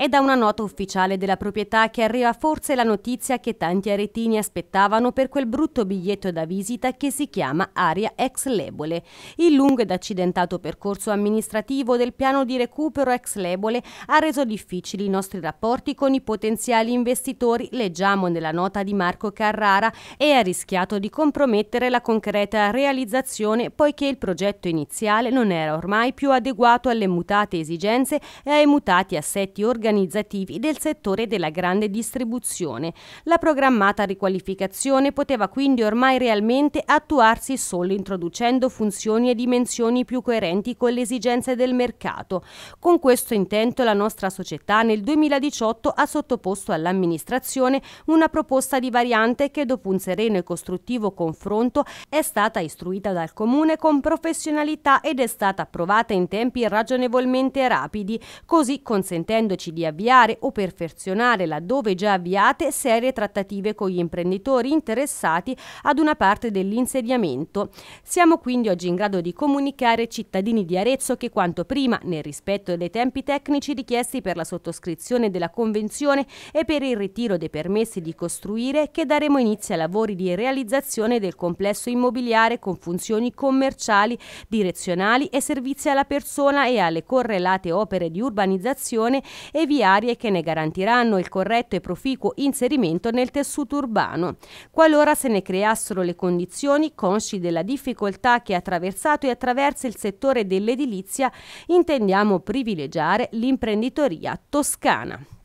È da una nota ufficiale della proprietà che arriva forse la notizia che tanti aretini aspettavano per quel brutto biglietto da visita che si chiama Aria Ex Lebole. Il lungo ed accidentato percorso amministrativo del piano di recupero Ex Lebole ha reso difficili i nostri rapporti con i potenziali investitori, leggiamo nella nota di Marco Carrara, e ha rischiato di compromettere la concreta realizzazione poiché il progetto iniziale non era ormai più adeguato alle mutate esigenze e ai mutati assetti organizzativi organizzativi del settore della grande distribuzione. La programmata riqualificazione poteva quindi ormai realmente attuarsi solo introducendo funzioni e dimensioni più coerenti con le esigenze del mercato. Con questo intento la nostra società nel 2018 ha sottoposto all'amministrazione una proposta di variante che dopo un sereno e costruttivo confronto è stata istruita dal Comune con professionalità ed è stata approvata in tempi ragionevolmente rapidi, così consentendoci di di avviare o perfezionare, laddove già avviate, serie trattative con gli imprenditori interessati ad una parte dell'insediamento. Siamo quindi oggi in grado di comunicare ai cittadini di Arezzo che quanto prima, nel rispetto dei tempi tecnici richiesti per la sottoscrizione della Convenzione e per il ritiro dei permessi di costruire, che daremo inizio ai lavori di realizzazione del complesso immobiliare con funzioni commerciali, direzionali e servizi alla persona e alle correlate opere di urbanizzazione e viarie che ne garantiranno il corretto e proficuo inserimento nel tessuto urbano, qualora se ne creassero le condizioni consci della difficoltà che ha attraversato e attraversa il settore dell'edilizia, intendiamo privilegiare l'imprenditoria toscana.